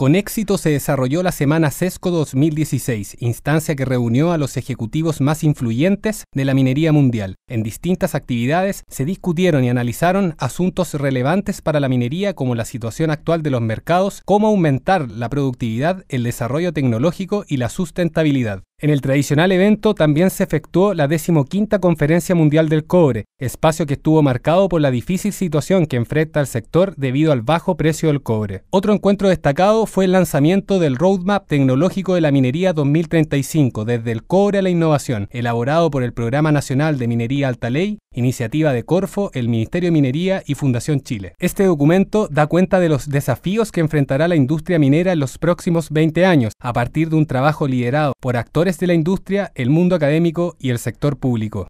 Con éxito se desarrolló la Semana CESCO 2016, instancia que reunió a los ejecutivos más influyentes de la minería mundial. En distintas actividades se discutieron y analizaron asuntos relevantes para la minería como la situación actual de los mercados, cómo aumentar la productividad, el desarrollo tecnológico y la sustentabilidad. En el tradicional evento también se efectuó la decimoquinta Conferencia Mundial del Cobre, espacio que estuvo marcado por la difícil situación que enfrenta el sector debido al bajo precio del cobre. Otro encuentro destacado fue el lanzamiento del Roadmap Tecnológico de la Minería 2035, desde el cobre a la innovación, elaborado por el Programa Nacional de Minería Alta Ley Iniciativa de Corfo, el Ministerio de Minería y Fundación Chile. Este documento da cuenta de los desafíos que enfrentará la industria minera en los próximos 20 años, a partir de un trabajo liderado por actores de la industria, el mundo académico y el sector público.